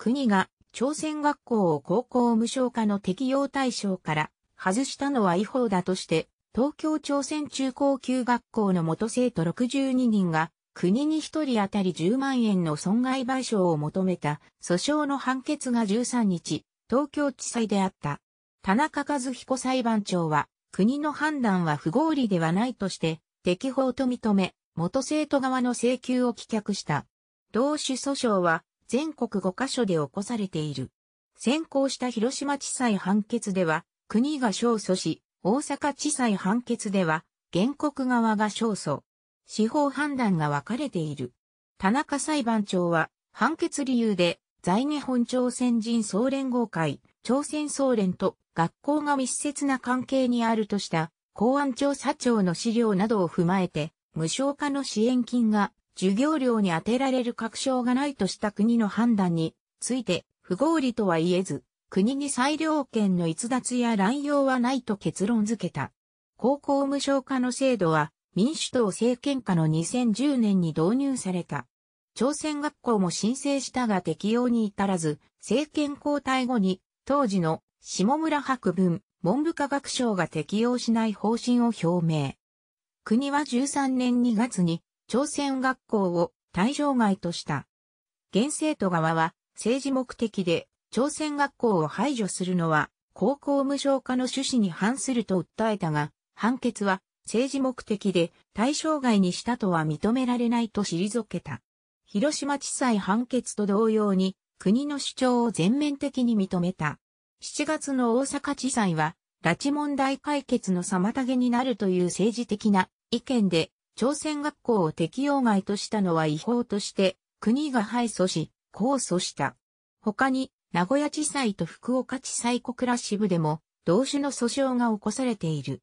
国が朝鮮学校を高校無償化の適用対象から外したのは違法だとして、東京朝鮮中高級学校の元生徒62人が国に1人当たり10万円の損害賠償を求めた訴訟の判決が13日、東京地裁であった。田中和彦裁判長は、国の判断は不合理ではないとして、適法と認め、元生徒側の請求を棄却した。同種訴訟は、全国5カ所で起こされている。先行した広島地裁判決では、国が勝訴し、大阪地裁判決では、原告側が勝訴。司法判断が分かれている。田中裁判長は、判決理由で、在日本朝鮮人総連合会、朝鮮総連と学校が密接な関係にあるとした、公安調査庁の資料などを踏まえて、無償化の支援金が授業料に充てられる確証がないとした国の判断について不合理とは言えず、国に裁量権の逸脱や乱用はないと結論付けた。高校無償化の制度は民主党政権下の2010年に導入された。朝鮮学校も申請したが適用に至らず、政権交代後に当時の下村博文文部科学省が適用しない方針を表明。国は13年2月に朝鮮学校を対象外とした。現生徒側は政治目的で朝鮮学校を排除するのは高校無償化の趣旨に反すると訴えたが、判決は政治目的で対象外にしたとは認められないと退けた。広島地裁判決と同様に国の主張を全面的に認めた。7月の大阪地裁は、拉致問題解決の妨げになるという政治的な意見で朝鮮学校を適用外としたのは違法として、国が敗訴し、控訴した。他に、名古屋地裁と福岡地裁小倉支部でも、同種の訴訟が起こされている。